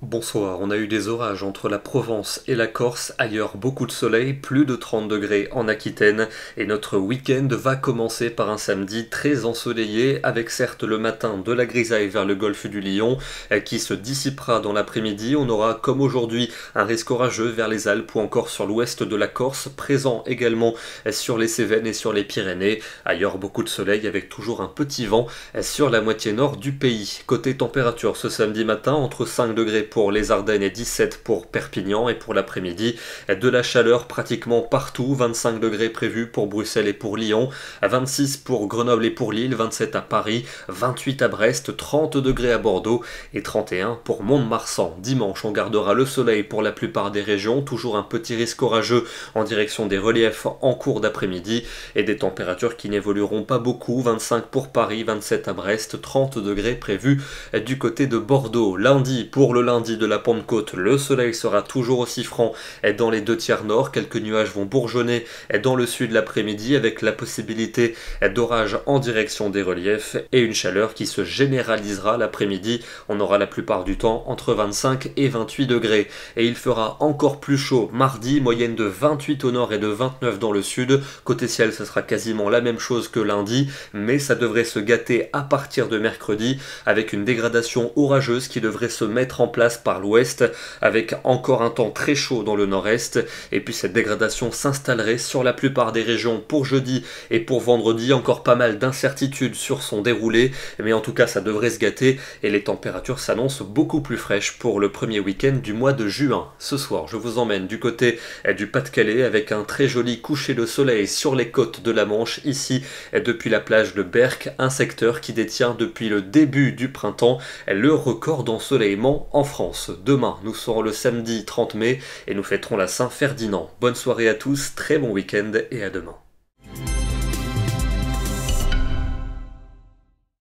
Bonsoir, on a eu des orages entre la Provence et la Corse, ailleurs beaucoup de soleil, plus de 30 degrés en Aquitaine, et notre week-end va commencer par un samedi très ensoleillé, avec certes le matin de la grisaille vers le golfe du Lion, euh, qui se dissipera dans l'après-midi. On aura comme aujourd'hui un risque orageux vers les Alpes ou encore sur l'ouest de la Corse, présent également euh, sur les Cévennes et sur les Pyrénées. Ailleurs beaucoup de soleil avec toujours un petit vent euh, sur la moitié nord du pays. Côté température, ce samedi matin, entre 5 degrés pour les Ardennes et 17 pour Perpignan. Et pour l'après-midi, de la chaleur pratiquement partout. 25 degrés prévus pour Bruxelles et pour Lyon. 26 pour Grenoble et pour Lille. 27 à Paris. 28 à Brest. 30 degrés à Bordeaux. Et 31 pour mont marsan Dimanche, on gardera le soleil pour la plupart des régions. Toujours un petit risque orageux en direction des reliefs en cours d'après-midi. Et des températures qui n'évolueront pas beaucoup. 25 pour Paris. 27 à Brest. 30 degrés prévus du côté de Bordeaux. Lundi, pour le lundi, lundi de la Pentecôte, le soleil sera toujours aussi franc et dans les deux tiers nord. Quelques nuages vont bourgeonner et dans le sud l'après-midi avec la possibilité d'orages en direction des reliefs et une chaleur qui se généralisera l'après-midi. On aura la plupart du temps entre 25 et 28 degrés. Et il fera encore plus chaud mardi, moyenne de 28 au nord et de 29 dans le sud. Côté ciel, ce sera quasiment la même chose que lundi, mais ça devrait se gâter à partir de mercredi avec une dégradation orageuse qui devrait se mettre en place par l'ouest, avec encore un temps très chaud dans le nord-est, et puis cette dégradation s'installerait sur la plupart des régions pour jeudi et pour vendredi, encore pas mal d'incertitudes sur son déroulé, mais en tout cas ça devrait se gâter, et les températures s'annoncent beaucoup plus fraîches pour le premier week-end du mois de juin. Ce soir, je vous emmène du côté du Pas-de-Calais avec un très joli coucher de soleil sur les côtes de la Manche, ici depuis la plage de Berck, un secteur qui détient depuis le début du printemps le record d'ensoleillement en France. Demain, nous serons le samedi 30 mai et nous fêterons la Saint-Ferdinand. Bonne soirée à tous, très bon week-end et à demain.